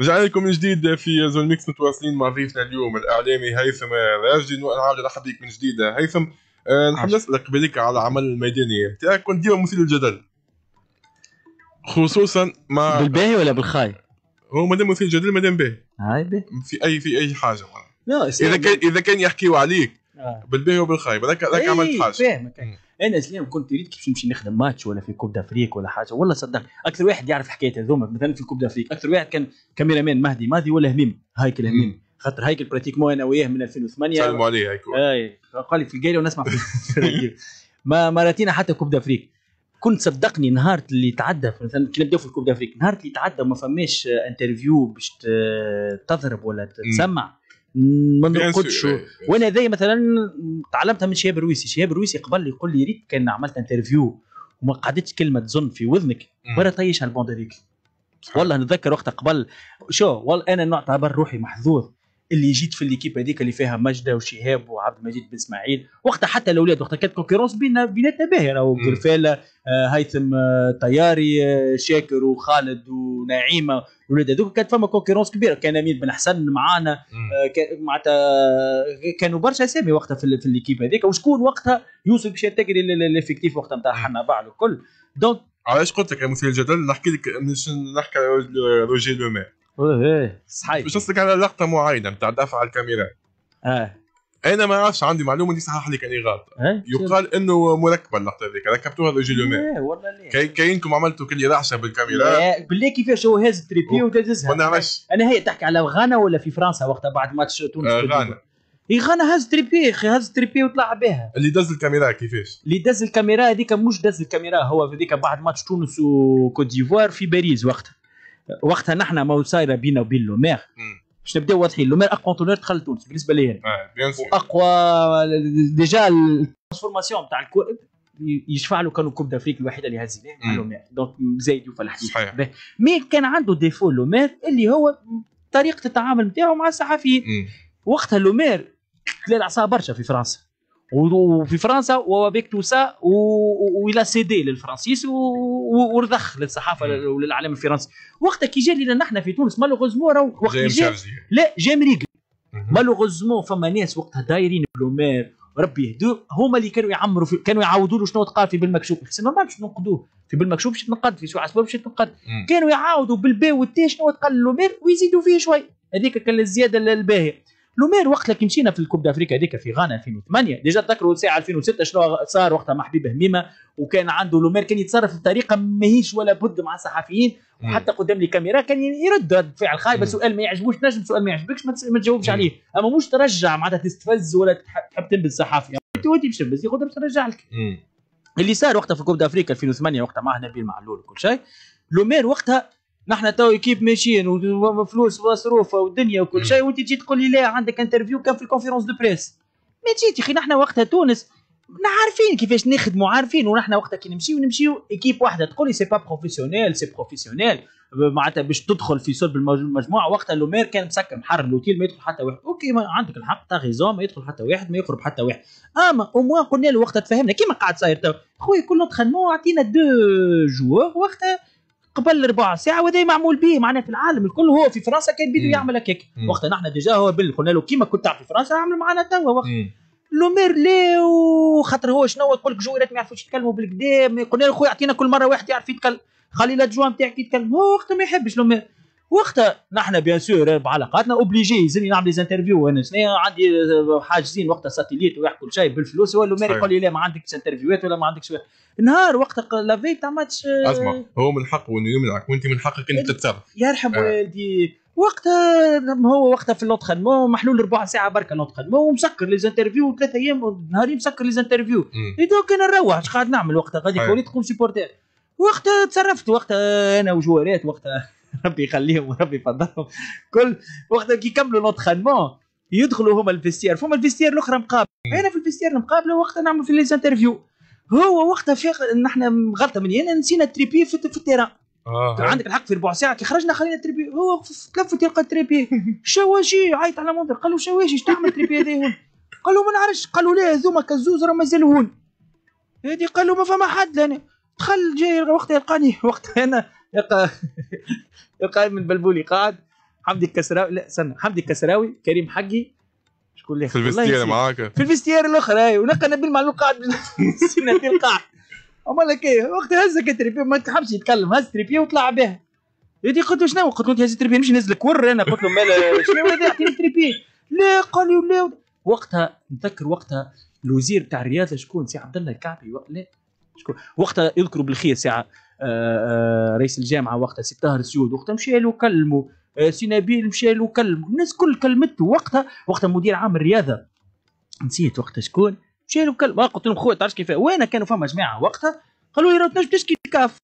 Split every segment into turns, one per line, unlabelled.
رجعنا لكم من جديد في زون ميكس متواصلين مع ضيفنا اليوم الاعلامي هيثم راجدي وانا عاود نرحب بك من جديد هيثم آه، نحب نسالك بالك على العمل الميداني تاعك كنت ديما مثير للجدل خصوصا مع بالباهي ولا بالخاي؟ هو مادام مثير للجدل مادام باهي هاي باهي في اي في اي حاجه لا اذا كان اذا كان يحكيو عليك آه. بالباهي وبالخاي هذاك عملت إيه، حاجه فاهمك انا زلام كنت ريت كيفاش نمشي نخدم ماتش
ولا في كوب دافريك ولا حاجه والله صدق اكثر واحد يعرف حكايه هذوما مثلا في كوب دافريك اكثر واحد كان كاميرا مان مهدي مهدي ولا هميم هايكل هميم خاطر هايكل براتيكمون انا وياه من 2008 سلموا عليه هايكل اي قال لي في الجاليه ونسمع في ما مراتينا حتى كوب دافريك كنت صدقني نهار اللي تعدى مثلا كي نبداو في الكوب دافريك نهار اللي تعدى ما فماش انترفيو باش تضرب ولا تسمع ما نرقدش وانا ذا مثلا تعلمتها من شهاب رويسي شهاب رويسي قبل يقول لي ريت كان عملت انترفيو وما قعدتش كلمه تزن في وذنك برا طيش هالبوند هذيك والله نتذكر وقتها قبل شو والله انا نعتبر روحي محظوظ اللي جيت في الليكيب هذيك اللي فيها مجده وشهاب وعبد المجيد بن اسماعيل وقتها حتى الاولاد وقتها كانت كونكورونس بينا بيناتنا باهي راهو قرفال آه، هيثم آه، طياري آه، شاكر وخالد ونعيمه الاولاد هذوك كانت فما كونكورونس كبيره كان امين بن حسن معانا معناتها كانوا برشا اسامي وقتها في, في الليكيب هذيك وشكون وقتها يوسف باش ينتقل ليفيكتيف وقتها نتاع حنا بعض الكل
دونك علاش قلت لك مثير الجدل نحكي لك نحكي على روجي مير ايه صحيح مش قصدك على لقطه معينه بتاع دفع الكاميرا اه انا ما اعرفش عندي معلومه دي صحح لي كاني غلطه إيه؟ يقال انه مركبه اللقطه هذيك ركبتوها رجل ايه والله ليه كي كاينكم عملتوا كل رعشه بالكاميرا إيه، بالله كيفاش هو هاز تريبي ودزها ما نعرفش
انا هي تحكي على غانا ولا في فرنسا وقتها بعد ماتش تونس آه غانا اي غانا هاز تريبي اخي هاز تريبي وطلع بها اللي دز الكاميرا كيفاش اللي دز الكاميرا هذيك مش دز الكاميرا هو هذيك بعد ماتش تونس وكوت ديفوار في باريس وقتها وقتها نحن ما صايره بينا وبين لومير باش نبداو واضحين لومير اقوى كونتونور دخل تونس بالنسبه لي يعني. آه واقوى ديجا الترانسفورماسيون تاع الكره يشفع له كانوا كوب دافريك الوحيده اللي هزيناها لومير دونك زايد يوفى الحديث صحيح مي كان عنده ديفو لومير اللي هو طريقه التعامل نتاعو مع الصحفيين وقتها لومير كلا العصا برشا في فرنسا وفي فرنسا وبيك تو سا ولا سيدي للفرنسيس ورضخ للصحافه وللاعلام الفرنسي وقتها كي جا لنا نحن في تونس مالوغوزمون راهو وقت جا لا جا ريغل مالوغوزمون فما ناس وقتها دايرين بلومير ربي يهدو هما اللي كانوا يعمروا في كانوا يعاودوا له شنو تقال في بالمكشوف سي نورمال باش ننقدوه في بالمكشوف باش تنقد في سوعه سبور باش تنقد كانوا يعاودوا بالباء والتاء شنو تقال لومير ويزيدوا فيه شوي هذيك كان الزياده الباهيه لومير وقت اللي مشينا في الكوب دافريكا هذيك في غانا 2008 ديجا تذكروا ساعه 2006 شنو صار وقتها مع حبيب هميمه وكان عنده لومير كان يتصرف بطريقه ماهيش ولا بد مع الصحفيين وحتى قدام الكاميرا كان يرد رد فعل خايبه سؤال ما يعجبوش نجم سؤال ما يعجبكش ما تجاوبش عليه اما مش ترجع معناتها تستفز ولا تحب تنبذ صحافي يعني انت ودي مش تنبذ يقول باش ترجع لك اللي صار وقتها في كوب دافريكا 2008 وقتها مع نبيل معلول وكل شيء لومير وقتها نحن تو ايكيب ماشيين وفلوس مصروفه والدنيا وكل شيء وانت تجي تقول لي لا عندك انترفيو كان في الكونفيرونس دو بريس ما جيت يا اخي نحن وقتها تونس عارفين كيفاش نخدموا عارفين ونحن وقتها كي نمشيو نمشيو ايكيب واحده تقول لي سي با بروفيسيونيل سي بروفيسيونيل معناتها باش تدخل في صلب المجموعه وقتها لومير كان مسكر محرر الاوتيل ما يدخل حتى واحد اوكي ما عندك الحق تا غيزون ما يدخل حتى واحد ما يخرب حتى واحد اما اوموا قلنا له وقتها تفهمنا كيما قاعد صاير خويا خويا نوت تخدموا عطينا دو جوار وقتها قبل ربع ساعه وهذا معمول به معناها في العالم الكل هو في فرنسا كان بده يعمل هكاك وقتها نحن ديجا هو بل قلنا له كيما كنت في فرنسا اعمل معنا توا وقت لومير لا خاطر هو شنو يقول لك جويرات ما يعرفوش يتكلموا بالقدام قلنا له خويا اعطينا كل مره واحد يعرف يتكلم خلي الادجوان تاعك يتكلم هو ما يحبش لومير وقتها نحن بيان سور بعلاقاتنا اوبليجي يلزمني نعمل زانترفيو انا شنيا عندي آه، حاجزين وقتها ساتيليت ويحكوا كل شيء بالفلوس ولا ماري يقول لي لا ما عندكش انترفيوات ولا ما عندكش نهار وقت في تاع ماتش اسمع
هو من حقه انه يمنعك وانت من حقك انك تتصرف
يرحم آه. والدي وقتها هو وقتها في لونترينمون محلول ربع ساعه بركه لونترينمون ومسكر لي زانترفيو ثلاث ايام نهاري مسكر لي زانترفيو دونك انا نروح اش قاعد نعمل وقتها غادي كولي تكون سيبورتير وقتها تصرفت وقتها انا وجوارات وقتها ربي يخليهم وربي يفضلهم كل وقت كي يكملوا لونترينمون يدخلوا هما الفيستير فما الفيستير الاخرى مقابل انا في الفيستير المقابله وقتها نعمل في ليزانترفيو هو وقتها في نحن غلطه مني انا نسينا التريبي في, في التيران آه،, آه. عندك الحق في ربع ساعه كي خرجنا خلينا التريبي هو تلفت يلقى التريبي شواشي عيط على منظر قال له شواشي اش تعمل تريبي هذا هون قال له ما نعرفش قال له لا هذوما كزوز راهم مازالوا هون هذه قال له ما فما حد لاني دخل جاي وقت يلقاني وقت انا القائم البلبولي قاعد حمدي الكسراوي لا استنى حمدي الكسراوي كريم حجي شكون اللي
في الفيستير معاك في
الفيستير الاخرى ولقى نبيل معلول قاعد سنة القاع امال ايه وقت هز التريبي ما تحبش يتكلم هز تريبي وطلع بها يدي قلت له شنو قلت له هز تريبي مش نزل ور انا قلت له مال شنو هذا يحكي تريبيه لا قال لي لا وقتها نتذكر وقتها الوزير تاع الرياضه شكون سي عبد الله الكعبي لا شكون وقتها يذكروا بالخير ساعه رئيس الجامعه وقتها سي طاهر سيود وقتها مشى له كلمه آه، سي نبيل مشى له كلم الناس كل كلمته وقتها وقتها مدير عام الرياضه نسيت وقتها شكون مشى له كلمه قلت لهم خويا تعرف كيف وانا كانوا فما جماعه وقتها قالوا لي راه تنجم تشكي الكاف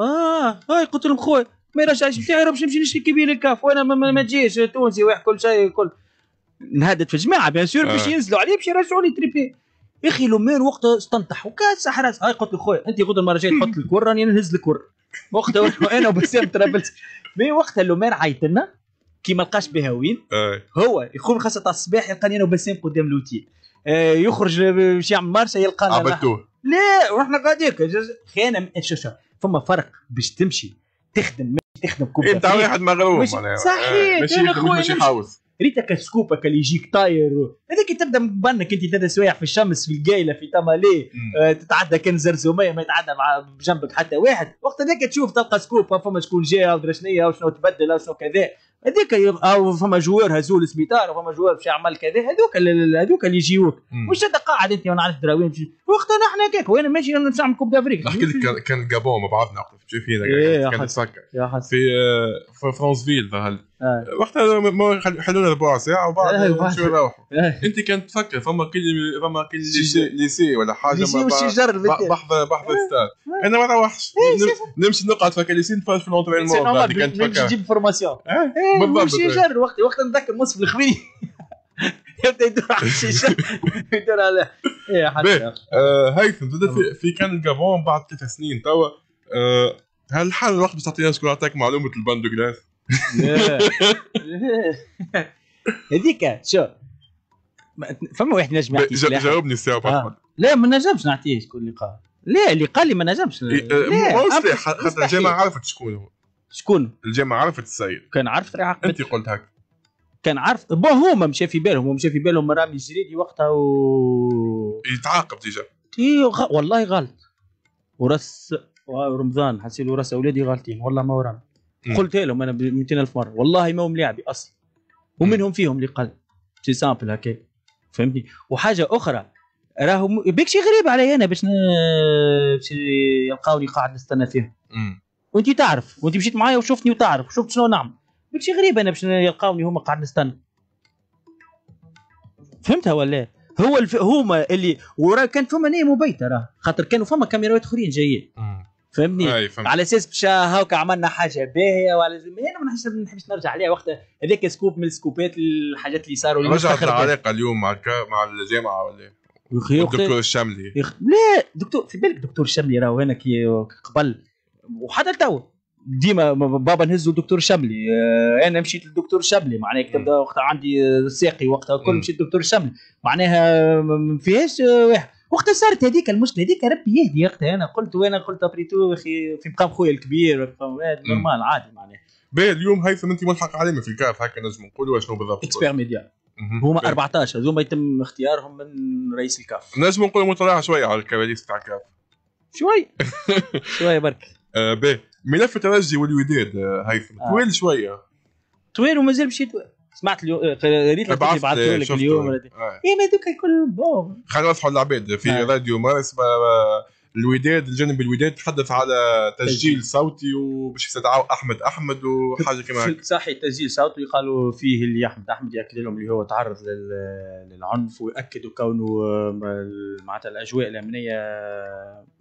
اه هاي آه، قلت لهم خويا ما يرجعش بتاعي باش نمشي نشكي كبير الكاف وانا ما, تجيش تونسي واحد كل شيء كل نهدد في جماعه بيان سور باش آه. ينزلوا عليه باش يرجعوا لي تريبي يا اخي لومين وقتها استنطح وكاس حراس هاي قلت له خويا انت غد المره الجايه تحط الكور راني نهز الكور وقتها انا وبسام ترابلت مي وقتها لومين عيط لنا كي ما لقاش بها وين هو يقوم خاصة تاع الصباح يلقاني انا وبسام قدام لوتي آه، يخرج باش يعمل مارشا يلقانا عبدتوه لا واحنا قاعدين شو شو فما فرق باش تمشي تخدم تخدم كوبا انت إيه، واحد مغلوب معناها صحيح آه، ماشي خويا ريتك سكوبك اللي يجيك طاير هذاك تبدا مبنك انت ثلاث سوايع في الشمس في القايله في تمالي آه تتعدى كان زرزوميه ما يتعدى مع جنبك حتى واحد وقت هذاك تشوف تلقى سكوب آه، فما شكون او شنو او شنو تبدل آه، شنو كذا هذاك او آه، فما جوار هزول سبيطار وفما جوار باش يعمل كذا هذوك هذوك اللي يجيوك مش انت قاعد انت وانا عارف دراوين وقتها نحن هكاك وانا ماشي نعمل كوب دافريك نحكي
لك كان الجابون مع بعضنا وقت مشي فينا كان تسكر إيه، في فرانسفيل ظهر آه. وقتها يحلوا ربع ساعة وبعد شو يروحوا إيه. انت كنت تفكر فما كل فما كل ليسي ولا حاجه ليسي والشجر بحضر بحضر إيه. ستار إيه. انا ما نروحش نمشي نقعد في ليسي نتفرج في الونترينمون نعم، كنت تفكر نجيب
فورماسيون بالضبط الشجر وقت وقت نتذكر نصف الخبيه
يبدا يدور على
الشيشه يدور على
ايه حتى آه، هيثم في كان الجابون بعد ثلاث سنين توا آه، هل الحل الوقت باش تعطينا شكون عطاك معلومه الباندوغلاس؟
هذيك شو فما واحد نجم يعطيه جاوبني سي آه. احمد لا ما نجمش نعطيه شكون اللي قال لا اللي قال لي ما نجمش إيه، إيه، لا خاطر الجامعه
عرفت شكون هو شكون الجامعه عرفت السيد كان
عرف راح انت قلت هكا كان بو هو هما مشى في بالهم مشى في بالهم رامي الجريدي وقتها و يتعاقب ديجا اي غ... والله غلط ورس آه، رمضان حسيت ورس اولادي غالطين والله ما ورامي قلت لهم انا ب 200000 مره والله ما هم لاعبي اصلا ومنهم فيهم اللي قال سي سامبل هكا فهمتني وحاجه اخرى راهو بيك شي غريب علي انا باش باش يلقاوني قاعد نستنى فيهم وانت تعرف وانت مشيت معايا وشفتني وتعرف وشفت شنو نعمل بيك شي غريب انا باش يلقاوني هما قاعد نستنى فهمتها ولا هو الف... هما اللي وراه كان فما نية مبيته راه خاطر كانوا فما كاميرات اخرين جايين
فهمني؟ على
اساس باش هاكا عملنا حاجه باهيه وعلى هنا ما نحبش نرجع عليها وقتها هذاك سكوب من السكوبات الحاجات اللي صاروا اللي رجعت العلاقه
اليوم مع مع الجامعه ولا الدكتور الشملي
يخ... لا دكتور في بالك دكتور الشملي راهو هنا كي قبل وحتى توا ديما بابا نهزو الدكتور الشملي آه، انا مشيت للدكتور الشملي معناها تبدا وقتها عندي ساقي وقتها الكل مشيت للدكتور الشملي معناها ما فيهاش واحد وقت صارت هذيك المشكله هذيك ربي يهدي وقتها انا قلت وانا قلت ابريتو اخي في مقام خويا الكبير نورمال عادي معناها باهي اليوم هيثم انت ملحق علينا في الكاف هكا نجم نقولوا شنو بالضبط اكسبير ميديا هما 14 هذوما يتم اختيارهم
من رئيس الكاف نجم نقولوا مطلع شويه على الكواليس تاع الكاف شوي شوي برك باهي ملف الترجي والوداد هيثم آه، آه. طويل شويه طويل ومازال مشيت سمعت آه، اليوم قريت بعثت بعثته لك اليوم اي
ما هذوك الكل بون
خلينا نصحوا العباد في نعم. راديو مارس اسمه آه، الوداد الجانب الوداد تحدث على تسجيل صوتي وباش يستدعوا احمد احمد وحاجه كما
صحيح تسجيل صوتي قالوا فيه اللي احمد احمد ياكد لهم اللي هو تعرض للعنف ويؤكدوا كونه آه، معناتها الاجواء الامنيه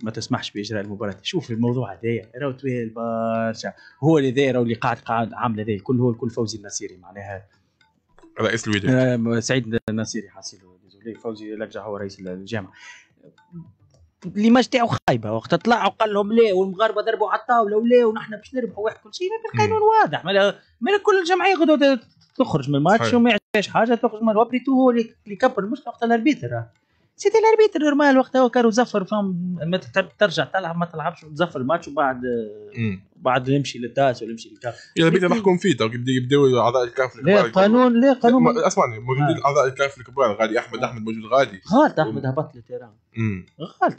ما تسمحش باجراء المباراه شوف الموضوع هذايا راهو طويل برشا هو اللي راهو اللي قاعد قاعد عامل هذا الكل هو الكل فوزي النصيري معناها رئيس الوداد آه، سعيد النصيري حاصل فوزي لقجع هو رئيس الجامعه ليماج تاعو خايبه وقت طلع وقال لهم لا والمغاربه ضربوا على الطاوله ولا ونحن باش نربحوا واحد كل شيء القانون واضح مالا كل الجمعيه غدوه تخرج من الماتش وما يعجبهاش حاجه تخرج من وابريتو هو اللي كبر المشكله وقت الاربيتر سيتي الاربيتر نورمال وقتها كانوا زفر فهم ما ترجع تلعب ما تلعبش وتزفر الماتش وبعد بعد نمشي للتاس ولا نمشي للكاف بدنا محكوم
فيه تو يبداو آه. اعضاء الكاف الكبار لا قانون لا قانون اسمعني موجودين اعضاء الكاف الكبار غادي احمد آه. احمد موجود غادي
غلط احمد هبط للتيران غلط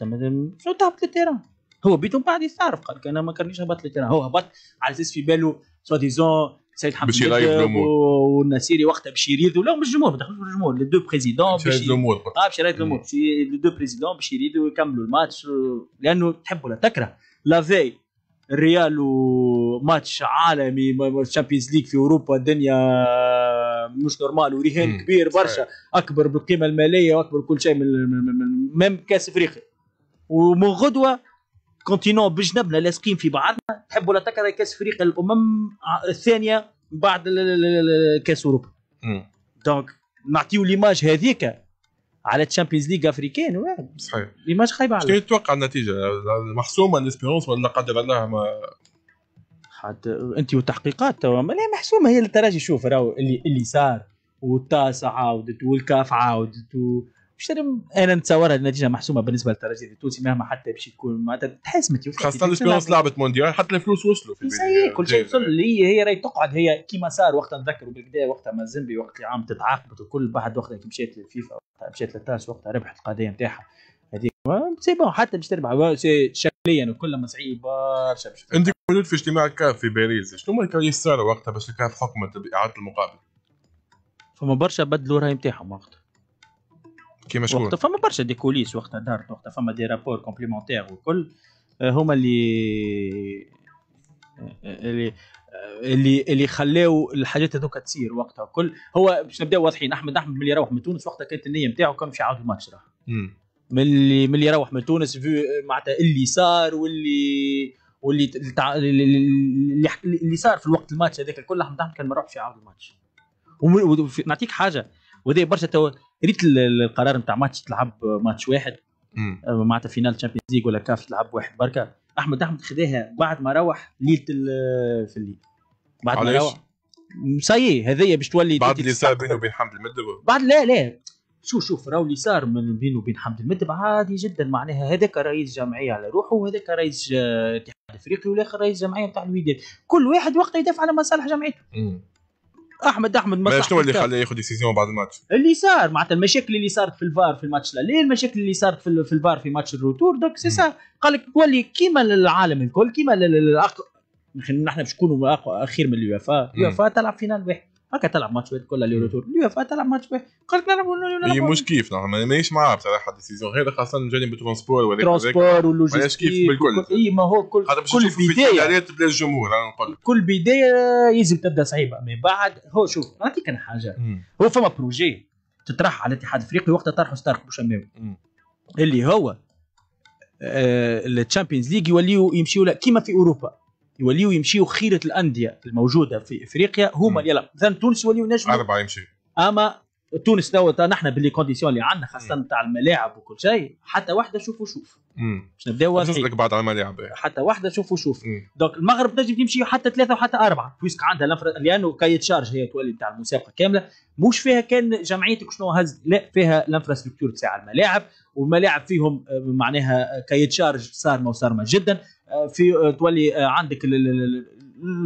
شو تهبط للتيران هو بيتو بعد يستعرف قال انا ما كانش هبط للتيران هو هبط على اساس في باله سوا ديزون سيد حمد بشي يغير الامور والنسيري وقتها باش يريدوا لا مش الجمهور ما دخلوش الجمهور لي دو بريزيدون باش يريدوا الامور اه باش يريدوا الامور لي دو بريزيدون باش يريدوا يكملوا الماتش لانه تحب ولا تكره لافي الريال وماتش عالمي تشامبيونز ليج في اوروبا الدنيا مش نورمال ورهان كبير برشا اكبر بالقيمه الماليه واكبر كل شيء من ميم كاس افريقيا ومن غدوه كونتينو بجنبنا لاصقين في بعضنا تحب ولا تكره كاس فريق الامم الثانيه بعد كاس اوروبا دونك نعطيو ليماج هذيك
على تشامبيونز ليغ افريكان صحيح ليماج خايبه على تتوقع النتيجه محسومه ليسبيرونس ولا قدر الله ما
حتى انت وتحقيقات توا لا محسومه هي التراجي شوف راهو اللي اللي صار والتاسع عاودت والكاف عاودت و... شرم انا نتصورها النتيجه محسومه بالنسبه للترجي التونسي مهما حتى باش تكون معناتها تحسمت خاصه الاسبيرونس
لعبت مونديال حتى الفلوس وصلوا في البدايه كل شيء وصل
هي هي راهي تقعد هي كيما صار وقتها نذكر بالكدا وقتها ما زنبي وقت اللي عام تتعاقبت وكل بعد وقتها كي مشات للفيفا مشات
للتاس وقتها ربحت القضيه نتاعها هذيك سي بون حتى باش تربح شكليا وكل ما صعيب برشا انت كنت في اجتماع الكاف في باريس شنو هما اللي صار وقتها باش الكاف حكمت باعاده المقابل فما برشا بدلوا الراي نتاعهم وقتها
كي مشهور وقتها فما برشا دي كوليس وقتها دارت وقتها فما دي رابور كومبليمونتير والكل آه، هما اللي آه، اللي آه، اللي اللي خلاو الحاجات هذوك تصير وقتها كل هو باش نبداو واضحين احمد احمد ملي يروح من تونس وقتها كانت النيه نتاعو كان باش يعاود الماتش راه ملي ملي يروح من تونس معناتها اللي صار واللي واللي تع... اللي, اللي صار في الوقت الماتش هذاك الكل احمد احمد كان ما يروحش يعاود الماتش ونعطيك حاجه وهذه برشا تو... ريت القرار نتاع ماتش تلعب ماتش واحد آه، معناتها فينال تشامبيونز ليج ولا كاف تلعب واحد بركه احمد احمد خذاها بعد ما روح ليله في الليل بعد ما روح
سايي هذيا باش تولي بعد اللي صار بينه وبين حمد المدب
بعد لا لا شوف شوف راهو اللي صار من بينه وبين حمد المدب عادي جدا معناها هذاك رئيس جمعيه على روحه وهذاك رئيس آه، اتحاد افريقي والاخر رئيس جمعيه نتاع الوداد كل واحد وقت يدافع على مصالح جمعيته احمد احمد ما شنو اللي خلاه
ياخذ ديسيزيون بعد الماتش؟
اللي صار معناتها المشاكل اللي صارت في الفار في الماتش الاولاني المشاكل اللي صارت في, في الفار في ماتش الروتور دوك سي سا قال لك تولي كيما العالم الكل كيما نحن باش نكونوا اخير من اليوفا اليوفا تلعب فينال واحد هكا تلعب ماتش واحد
كل اليورو تور
اليوفا تلعب ماتش واحد قالك نلعب هي مش
كيف نعم. مانيش معاه بصراحه حد السيزون هذا خاصه جاني بالترونسبور ولا ترونسبور واللوجيستيك كيف بالكل اي ما هو كل كل بدايه بلا الجمهور انا نقول
كل بدايه لازم تبدا صعيبه من بعد هو شوف نعطيك انا حاجه هو فما بروجي تطرح على الاتحاد الافريقي وقتها طرحه ستارك بوشماوي اللي هو آه، التشامبيونز ليج يوليو يمشيوا كيما في اوروبا يوليو يمشيو خيره الانديه الموجوده في افريقيا هما اللي يلعبوا مثلا تونس يوليو نجم اربعه يمشيو اما تونس توا نحن باللي كونديسيون اللي عندنا خاصه تاع الملاعب وكل شيء حتى واحده شوف وشوف
باش نبداو واضحين بعد على الملاعب
حتى واحده شوف وشوف دونك المغرب تنجم تمشي حتى ثلاثه وحتى اربعه بويسك عندها لانه يعني كاية هي تولي تاع المسابقه كامله مش فيها كان جمعيتك شنو هز لا فيها الانفراستركتور تاع الملاعب والملاعب فيهم آه، معناها كاية تشارج صار ما صار جدا في آه، تولي آه، عندك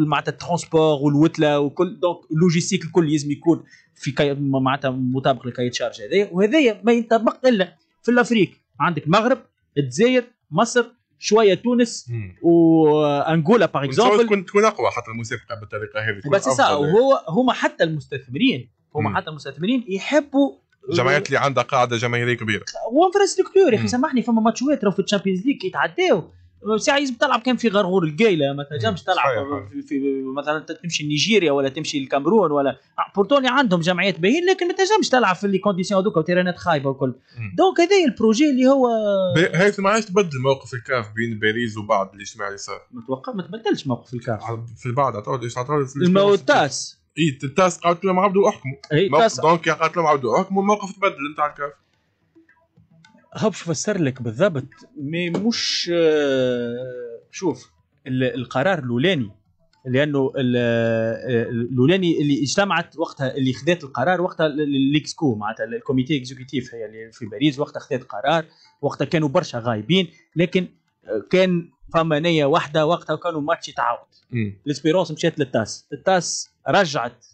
معناتها الترونسبور والوتله وكل دونك اللوجيستيك الكل لازم يكون في معناتها مطابق لكاي تشارج هذايا وهذايا ما ينطبق الا في الافريق عندك المغرب الجزائر مصر شويه تونس وانغولا
باغ اكزومبل كنت تكون اقوى حتى المسابقه بالطريقه هذه بس سا وهو هما حتى المستثمرين هما حتى المستثمرين يحبوا الجمعيات آه، اللي عندها قاعده جماهيريه كبيره
وانفراستركتور يا اخي سامحني فما ماتشوات راهو في الشامبيونز ليج يتعداو ساعه يجب تلعب كان في غرغور القايله ما تنجمش إيه، تلعب في, في مثلا تمشي لنيجيريا ولا تمشي للكامرون ولا آه، بورتوني عندهم جمعيات باهين لكن ما تنجمش تلعب في لي كونديسيون هذوك وتيرانات خايبه وكل دونك هذا البروجي اللي هو
هيثم ما عادش تبدل موقف الكاف بين باريس وبعد الاجتماع اللي صار متوقع ما تبدلش موقف الكاف في بعد ايش عطاو التاس اي التاس قالت لهم عبدو احكموا إيه، دونك يعني قالت لهم عبدو احكموا الموقف تبدل نتاع الكاف
هبش فسر لك بالضبط مي مش آه، شوف القرار الاولاني لانه آه، الاولاني اللي اجتمعت وقتها اللي خذات القرار وقتها ليكسكو معناتها الكوميتي اكزيكوتيف هي اللي في باريس وقتها خذات قرار وقتها كانوا برشا غايبين لكن آه، كان فما نيه واحده وقتها كانوا ماتش يتعاود الاسبيرونس مشات للتاس التاس رجعت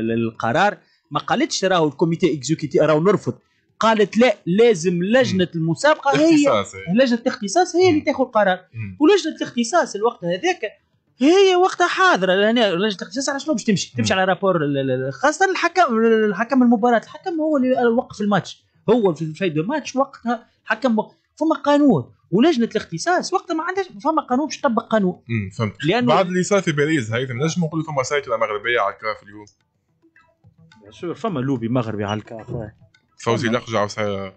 للقرار ما قالتش راهو الكوميتي اكزيكوتيف راهو نرفض قالت لا لازم لجنه مم. المسابقه هي ايه. لجنه الاختصاص هي اللي تاخذ قرار ولجنه الاختصاص الوقت هذاك هي وقتها حاضره لان لجنه الاختصاص على شنو باش تمشي تمشي على رابور خاصه الحكم الحكم المباراه الحكم هو اللي وقف الماتش هو في الفايد الماتش وقتها حكم وقف فما قانون ولجنه الاختصاص وقتها ما عندهاش فما قانون باش تطبق قانون
امم فهمت لانه بعد اللي صار في باريس هيثم نجم نقولوا فما سيطرة مغربيه على الكاف اليوم
شوف فما لوبي مغربي على الكاف
فوزي الاقجع
وسايا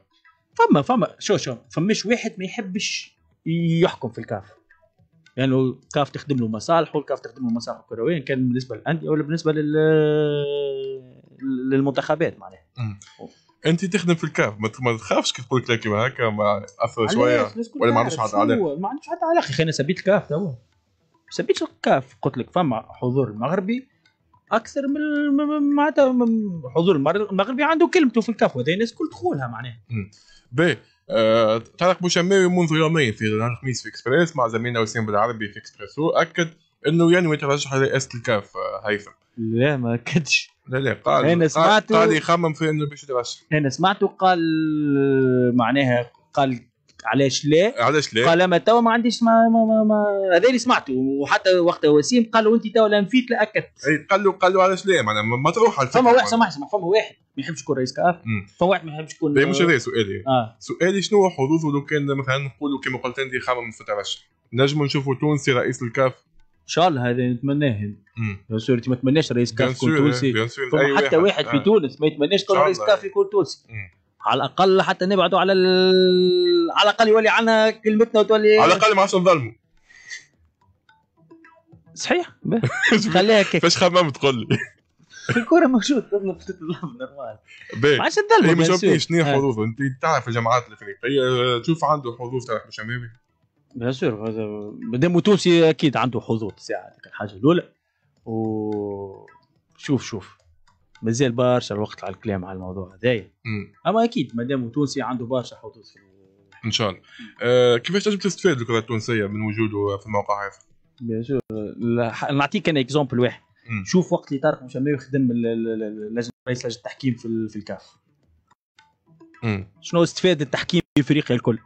فما فما شو شو فمش واحد ما يحبش يحكم في الكاف لانه يعني الكاف تخدم له مصالحه الكاف تخدم له مصالحه الكرويه كان بالنسبه للانديه ولا بالنسبه لل
للمنتخبات معناها انت تخدم في الكاف ما تخافش كي تقول لك كيما هكا ما اثر شويه ولا ما عندوش حتى علاقه
ما عندوش حتى علاقه اخي انا سبيت الكاف توا سبيت الكاف قلت لك فما حضور المغربي اكثر من معناتها حضور المغربي عنده كلمته في الكاف وهذا الناس كل دخولها معناها.
باهي طارق بوشماوي منذ يومين في نهار الخميس في اكسبريس مع زميلنا وسيم بالعربي في اكسبريسو اكد انه ينوي ترشح لرئاسه الكاف آه، هيثم. لا ما اكدش. لا لا قال انا سمعته قال يخمم في انه باش يترشح. انا سمعته قال
معناها قال علاش ليه؟ علاش ليه؟ قال ما توا ما عنديش ما ما ما, ما هذا اللي سمعته وحتى وقت وسيم قال له انت توا لا نفيت لا اكدت اي قال له قال له علاش
ليه معناها ما تروح فما واحد سامح سامح فما واحد ما يحبش يكون رئيس كاف فما واحد ما يحبش يكون طيب، مش هذا سؤالي آه. سؤالي شنو هو حظوظه لو كان مثلا نقولوا كما قلت انت خمم في الترشح نجم نشوفوا تونسي رئيس الكاف ان شاء الله هذا نتمناه بيان سور ما تمناش رئيس أيوة، أيوة، أيوة. كاف يكون تونسي حتى واحد, في تونس
ما يتمناش رئيس كاف يكون تونسي على الاقل حتى نبعده على ال... على الاقل يولي عنها كلمتنا وتولي على الاقل ما عادش نظلموا
صحيح خليها هيك فاش خمام تقول لي
الكره موجود لازم في نورمال ما عادش تظلم هي ما شنو آه.
حظوظ انت تعرف الجامعات الافريقيه تشوف عنده حظوظ تاع الشمامي بيان سور
مادام تونسي اكيد عنده حظوظ ساعه الحاجه الاولى و شوف شوف مازال برشا الوقت على الكلام على الموضوع هذايا اما اكيد ما دام تونسي عنده برشا حظوظ في ان شاء الله أه كيفاش تنجم تستفاد الكره التونسيه من وجوده في الموقع هذا؟ بيان سور نعطيك انا اكزومبل واحد مم. شوف وقت اللي طارق مشماوي خدم لجنه رئيس لجنه التحكيم في, في الكاف شنو استفاد التحكيم في افريقيا الكل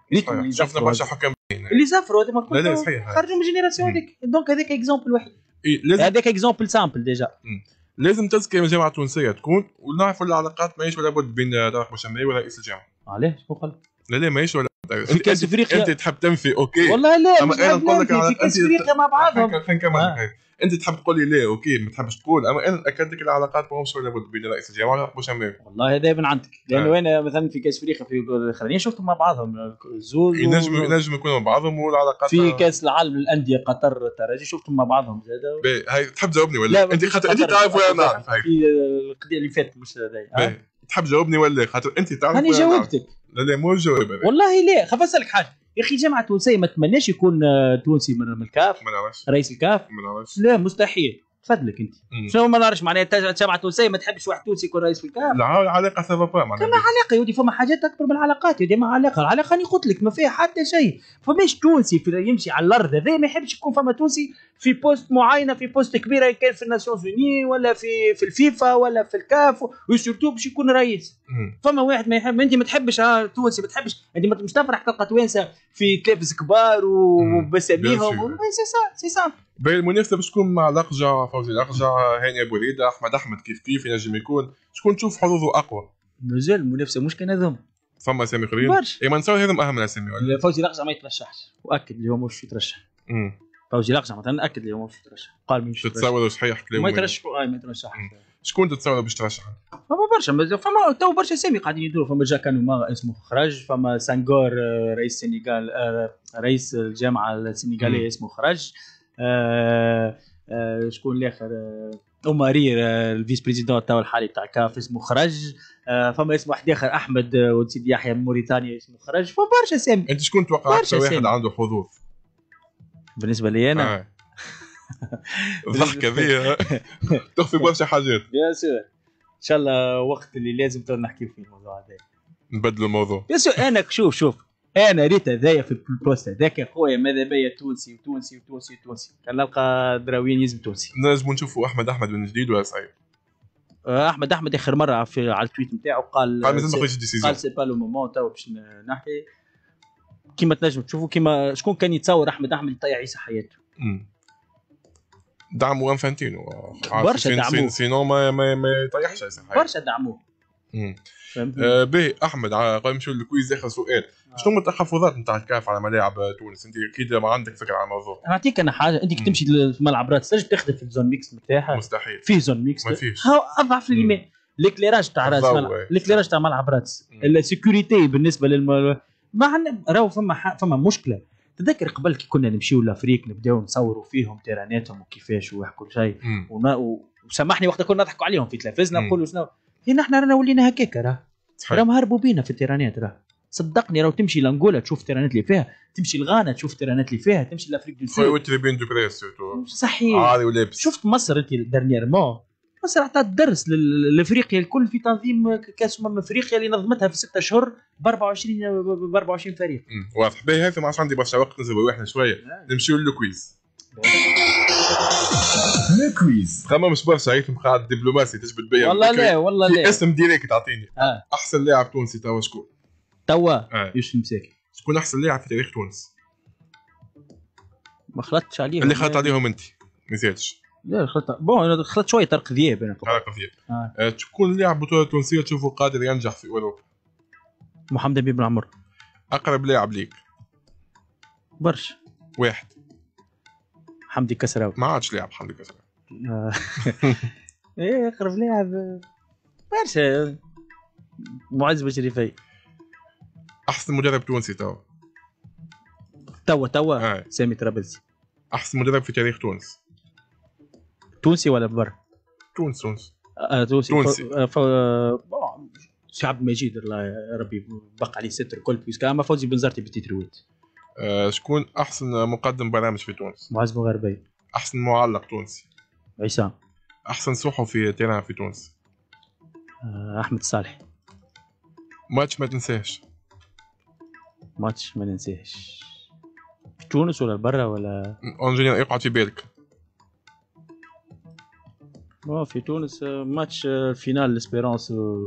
شفنا برشا حكام اللي سافروا هذوما كلهم خرجوا من الجينيراسيون هذيك دونك هذاك اكزومبل واحد
هذاك اكزومبل سامبل ديجا مم. لازم تزكيه من الجامعه التونسيه تكون ونعرفوا العلاقات ماهيش ولا بد بين طارق بوشمري ورئيس الجامعه. علاش شكون قال؟ لا لا ماهيش ولا في كاس افريقيا انت تحب تنفي اوكي والله لا اما انا نقول لك في كاس افريقيا مع بعضهم خلينا نكمل آه. انت تحب تقول لي لا اوكي ما تحبش تقول اما انا ناكد لك العلاقات ماهمش ولا بين رئيس الجامعه وشمال والله من عندك لانه آه. انا مثلا في كاس افريقيا
في الاخرين شفتهم مع بعضهم زوز ينجم و... ينجم يكونوا
مع بعضهم والعلاقات في
كاس العالم
للانديه قطر الترجي شفتهم مع بعضهم زاد هاي تحب تجاوبني ولا انت خاطر انت تعرف وين نعرف في القضيه اللي فاتت مش هذا تحب تجاوبني ولا إيه؟ خاطر انت تعرف انا جاوبتك لا لا مو جاوب
والله لا خاف اسالك حاجه يا اخي الجامعه التونسيه ما تمناش يكون آه، تونسي من الكاف ما نعرفش رئيس الكاف ما نعرفش لا مستحيل تفضلك انت شنو ما نعرفش معناها الجامعه التونسيه ما تحبش واحد تونسي يكون رئيس في الكاف لا علاقه سافا با معناها كما علاقه ودي فما حاجات اكبر من العلاقات ودي ما علاقه العلاقه راني قلت لك ما فيها حتى شيء فماش تونسي في يمشي على الارض هذا ما يحبش يكون فما تونسي في بوست معينه في بوست كبيره كان في الناسيونز اوني ولا في في الفيفا ولا في الكاف وسورتو باش يكون رئيس فما واحد ما يحب انت ما تحبش
آه، تونسي ما تحبش انت مش تفرح تلقى توانسه في كلابس كبار وبساميهم
سي سا سي سا
المنافسه باش تكون مع الاقجع فوزي الاقجع هاني ابو ريده احمد احمد كيف كيف ينجم يكون شكون تشوف حظوظه اقوى؟ مازال المنافسه مش كان هذم فما اسامي قريب برشا اي ما نصور هذم اهم الاسامي فوزي الاقجع ما يترشحش واكد اللي هو مش يترشح
فوزي الاقصى مثلا اكد اليوم هو مش قال مش تتساوى لو صحيح كلام آه، ما يترشح اي ما يترشح شكون تتساوى باش ترشح فما برشا فما تو برشا اسامي قاعدين يدوروا فما جاك ما اسمه خرج فما سانغور آه، رئيس السنغال آه، رئيس الجامعه السنغاليه اسمه خرج شكون الاخر اوماري الفيس بريزيدون تاع الحالي تاع كاف اسمه خرج فما اسم واحد اخر احمد ولد سيدي يحيى من موريتانيا اسمه خرج فبرشا اسامي انت شكون توقع اكثر واحد عنده حظوظ بالنسبه لي انا
ضحكه الضحكه ذي
تخفي برشا حاجات يا سور ان شاء الله وقت اللي لازم نحكي فيه الموضوع هذا نبدل الموضوع يا سور انا شوف شوف انا ريت هذايا في البوست هذاك
خويا ماذا بيا تونسي وتونسي وتونسي وتونسي كان نلقى دراويين يزم تونسي لازم نشوفوا احمد احمد من جديد ولا صعيب
آه، احمد احمد اخر مره في على التويت نتاعو قال قال قال سي با لو مومون تو باش نحكي كيما تنجم تشوفوا كيما شكون كان يتصور احمد احمد يطيع عيسى
حياته دعموا انفانتينو برشا دعموه سينو ما ما, ما يطيحش
عيسى حياته برشا دعموه
آه احمد قبل نمشيو للكويز اخر سؤال آه. شنو شنو التحفظات نتاع الكاف على ملاعب تونس انت اكيد ما عندك فكره على الموضوع
نعطيك انا حاجه انت كي تمشي لملعب راس تنجم تخدم في الزون ميكس متاعها مستحيل فيه زون ميكس ما فيش اضعف الايمان ليكليراج تاع راس ليكليراج تاع ملعب راس السيكوريتي بالنسبه للم... ما عندنا راهو فما فما مشكله تذكر قبل كي كنا نمشيو لافريك نبداو نصوروا فيهم تيراناتهم وكيفاش وكل شيء وسامحني وقتها كنا نضحكوا عليهم في تلفزنا نقولوا شنو احنا إيه، رانا ولينا هكاك راه راهم هربوا بينا في التيرانات راه صدقني راهو تمشي لانغولا تشوف التيرانات اللي فيها تمشي لغانا تشوف التيرانات اللي فيها
تمشي لافريك دو سود دو بريس صحيح
ah, شفت مصر انت ديرنييرمون مصر عطات درس لافريقيا الكل في تنظيم كاس امم افريقيا اللي نظمتها في ستة اشهر ب 24 ب 24 فريق
واضح باهي هذا ما عادش عندي برشا وقت نزلوا واحنا شويه نمشيو للكويز الكويز خمم برشا هيثم قاعد دبلوماسي تجبد بيا والله لا والله لا اسم ديريكت تعطيني آه. احسن لاعب تونسي توا شكون؟ توا آه. يوسف مساكي شكون احسن لاعب في تاريخ تونس؟ ما خلطتش عليهم اللي خلطت عليهم انت ما نسيتش لا خلطت بون الخلط شويه طرق ذياب انا آه، طرق ذياب آه. آه، تكون لاعب بطوله تونسيه تشوفه قادر ينجح في اوروبا
محمد بن عمر
اقرب لاعب ليك برشا
واحد حمدي كسراوي ما عادش لاعب حمدي كسراوي ايه اقرب لاعب برشا معز بشريفي
احسن مدرب تونسي توا توا توا سامي طرابلسي احسن مدرب في تاريخ تونس تونسي ولا برا؟ تونس تونس
آه, آه، تونسي تونسي آه، آه، شعب مجيد الله ربي بقى
عليه ستر الكل بيسكا اما فوزي بن زرتي آه شكون احسن مقدم برامج في تونس؟ معز مغربي احسن معلق تونسي عصام احسن صحفي تلعب في تونس آه احمد صالح ماتش ما تنساهش ماتش ما ننساهش
في تونس ولا برا ولا
اون يقعد في بالك
في تونس آه، ماتش آه، فينال لاسبيرونس هو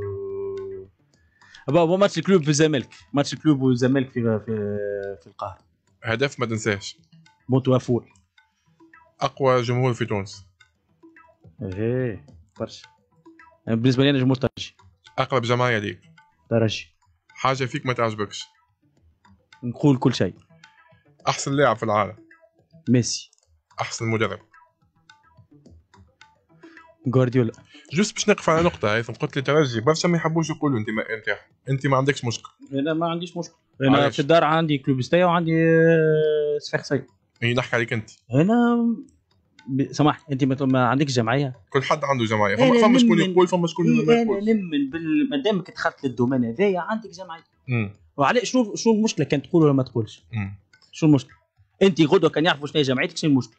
آه، ماتش الكلوب في الزمالك ماتش الكلوب والزمالك في في, في القاهره
هدف ما تنساش متوافور اقوى جمهور في تونس ايه برشا يعني بالنسبه لي انا جمهور ترجي اقرب جماعيه ليك ترجي حاجه فيك ما تعجبكش
نقول كل شيء
احسن لاعب في العالم ميسي احسن مدرب غوارديولا جوست باش نقف على نقطه ثم قلت لي ترجي برشا ما يحبوش يقولوا انتماء نتاعهم انت ما عندكش مشكل انا ما عنديش مشكل انا عايش. في الدار عندي كلوبستيه وعندي آه، سفاخسيه اي نحكي
عليك انت انا سامحني انت ما عندكش جمعيه كل حد عنده جمعيه فما فما شكون يقول فما شكون ما يقول انا نمن ما دامك دخلت للدومين هذايا عندك جمعيه وعلى شنو شنو المشكله كان تقول ولا ما تقولش شنو المشكله انت غدوه كان يعرفوا شنو هي جمعيتك شنو المشكله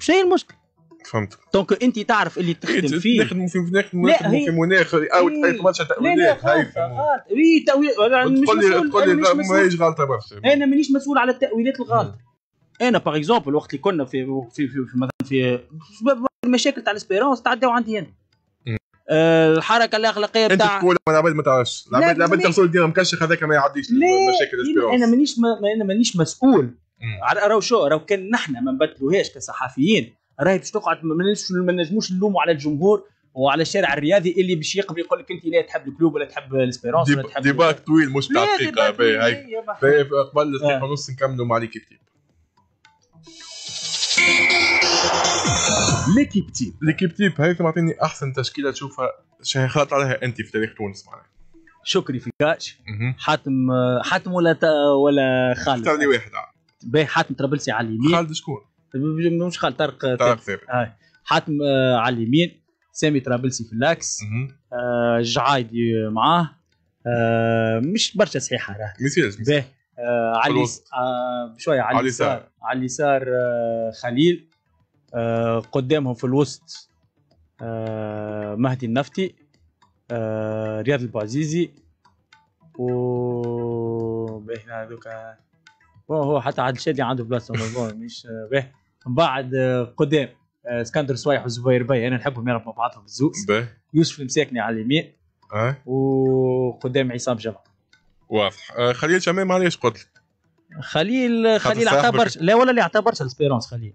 شنو المشكله فهمت دونك انت تعرف اللي تخدم فيه
نخدموا في مناخ نخدم في مناخ او تحيط ماتش تاع مناخ اي
إيه، تاويل تقول لي تقول لي ماهيش غلطه برشا انا مانيش مسؤول على التاويلات الغلط انا باغ اكزومبل وقت اللي كنا في في في, في مثلا في المشاكل تاع الاسبيرونس تعداو عندي انا آه، الحركه الاخلاقيه بتاع انت تقول ما العباد ما تعرفش العباد العباد تغسل ديرهم مكشخ هذاك ما يعديش مشاكل انا مانيش انا مانيش مسؤول على راهو شو راهو كان نحن ما نبدلوهاش كصحفيين راهي باش تقعد ما نجموش نلوموا على الجمهور وعلى الشارع الرياضي اللي باش يقبل يقول لك انت لا تحب الكلوب ولا تحب الاسبيرونس ولا تحب ديباك طويل
مش تعقيق الثقه قبل دقيقه آه. ونص نكملوا مع ليكيب تيم ليكيب تيب ليكيب تيب هذيك معطيني احسن تشكيله تشوفها خاطر عليها انت في تاريخ تونس معناها شكري في كاش
حاتم حاتم ولا ولا خالد اختار لي واحد باهي حاتم طرابلسي على اليمين خالد شكون؟ مش خال طارق طارق ثابت آه. حاتم آه، على اليمين سامي طرابلسي في اللاكس آه جعايدي معاه آه مش برشا صحيحه راه مثيرش آه علي آه شويه على اليسار على اليسار آه خليل آه قدامهم في الوسط آه مهدي النفتي آه رياض البعزيزي و هذوك هو حتى عادل الشادي عنده بلاصه مش به بعد آه، قدام آه، اسكندر صويح وزبير بي انا نحبهم انا بعضهم الزوز يوسف المساكني على اليمين أه؟ وقدام عصام جمع
واضح آه، خليل شمام علاش قلت لك؟ خليل خليل اعطى برشا
لا ولا اللي اعتبرش برشا الاسبيرونس
خليل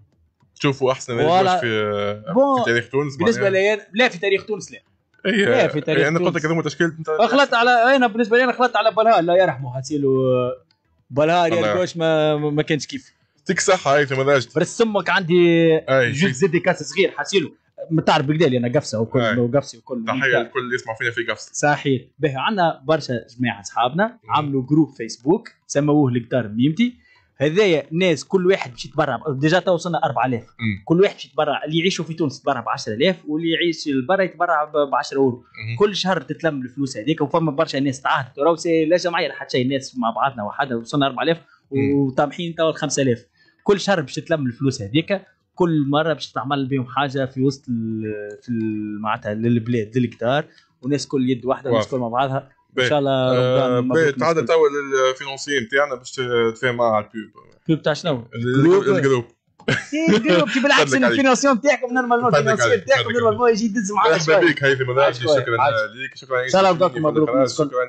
تشوفوا احسن ولا... في... بو... في تاريخ تونس بالنسبه لي لا
في تاريخ تونس لا
ايه لا في تاريخ إيه، انا قلت لك هذوما تشكيلة
انت خلطت على انا بالنسبه لي انا خلطت على بلهار الله يرحمه هاتيلو بلهار يا ما, ما كانش كيف تكسح هاي في ثم امك عندي جزء زد كاس صغير حاسيله تعرف بقديل انا قفصه وكل وقفصي وكل تحيه للكل
اللي يسمع فينا في قفصه
صحيح به عندنا برشا جماعه اصحابنا عملوا جروب فيسبوك سموه القدار ميمتي هذايا ناس كل واحد باش يتبرع ديجا تو وصلنا 4000 كل واحد يتبرع اللي يعيشوا في تونس يتبرع ب 10000 واللي يعيش برا يتبرع ب 10 اورو كل شهر تتلم الفلوس هذيك وفما برشا ناس تعهدت راهو لا جمعيه لا حتى شيء ناس مع بعضنا وحدنا وصلنا 4000 وطامحين تو 5000 كل شهر باش تلم الفلوس هذيك كل مره باش تعمل بهم حاجه في وسط في معناتها للبلاد للقدار والناس كل يد واحده والناس كل مع بعضها ان شاء الله آه، رمضان تعاد توا
للفينونسيين نتاعنا باش تفهم مع البيب البيب تاع شنو؟ الجروب الجروب إيه، بالعكس الفينونسيون
نتاعكم نورمالمون الفينونسيون نتاعكم
نورمالمون يجي يدز معاك شكرا ليك هيثم شكرا ليك شكرا ان شاء الله مبروك شكرا